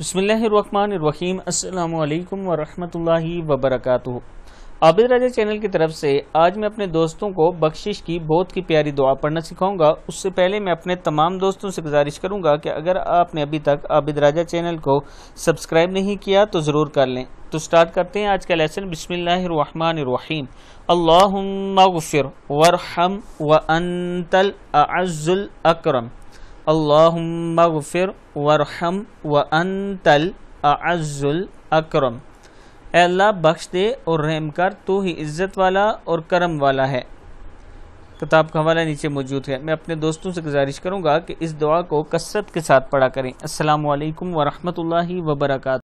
बसमीम अल्लाम वरहमतुल्लाहि वबरकातुहू आबिद राजा चैनल की तरफ से आज मैं अपने दोस्तों को बख्शिश की बहुत की प्यारी दुआ पढ़ना सिखाऊंगा उससे पहले मैं अपने तमाम दोस्तों से गुजारिश करूंगा कि अगर आपने अभी तक आबिद राजा चैनल को सब्सक्राइब नहीं किया तो ज़रूर कर लें तो स्टार्ट करते हैं आज का लेसन बसमीम अल्लाफ़िर वरहम व अज़ुल अक्रम अल्लाफिर वरहम व अनतल अज़ुल अक्रम अल्लाह बख्श दे और रहम कर तू ही इज़्ज़त वाला और करम वाला है किताब का हवाला नीचे मौजूद है मैं अपने दोस्तों से गुजारिश करूंगा कि इस दुआ को कसरत के साथ पढ़ा करें असल वरहमल वबरक